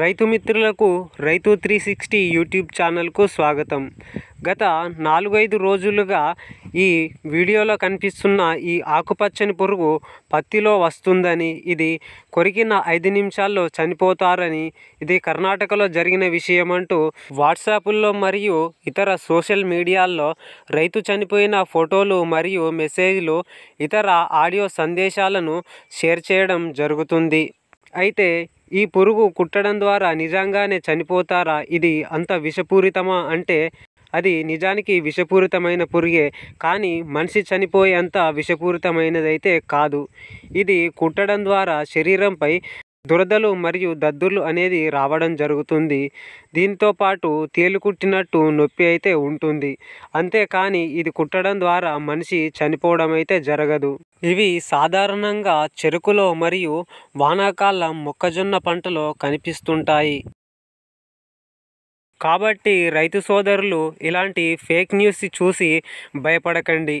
రైతు మిత్రులకు రైతు త్రీ సిక్స్టీ యూట్యూబ్ ఛానల్కు స్వాగతం గత నాలుగైదు రోజులుగా ఈ వీడియోలో కనిపిస్తున్న ఈ ఆకుపచ్చని పురుగు పత్తిలో వస్తుందని ఇది కొరికిన ఐదు నిమిషాల్లో చనిపోతారని ఇది కర్ణాటకలో జరిగిన విషయం అంటూ వాట్సాపుల్లో మరియు ఇతర సోషల్ మీడియాల్లో రైతు చనిపోయిన ఫోటోలు మరియు మెసేజ్లు ఇతర ఆడియో సందేశాలను షేర్ చేయడం జరుగుతుంది అయితే ఈ పురుగు కుట్టడం ద్వారా నిజంగానే చనిపోతారా ఇది అంత విషపూరితమా అంటే అది నిజానికి విషపూరితమైన పురుగే కానీ మనిషి చనిపోయేంత విషపూరితమైనదైతే కాదు ఇది కుట్టడం ద్వారా శరీరంపై దురదలు మరియు దద్దుర్లు అనేది రావడం జరుగుతుంది దీంతో పాటు తేలు కుట్టినట్టు నొప్పి అయితే ఉంటుంది అంతేకాని ఇది కుట్టడం ద్వారా మనిషి చనిపోవడం అయితే జరగదు ఇవి సాధారణంగా చెరుకులో మరియు వానాకాలం మొక్కజొన్న పంటలో కనిపిస్తుంటాయి కాబట్టి రైతు సోదరులు ఇలాంటి ఫేక్ న్యూస్ చూసి భయపడకండి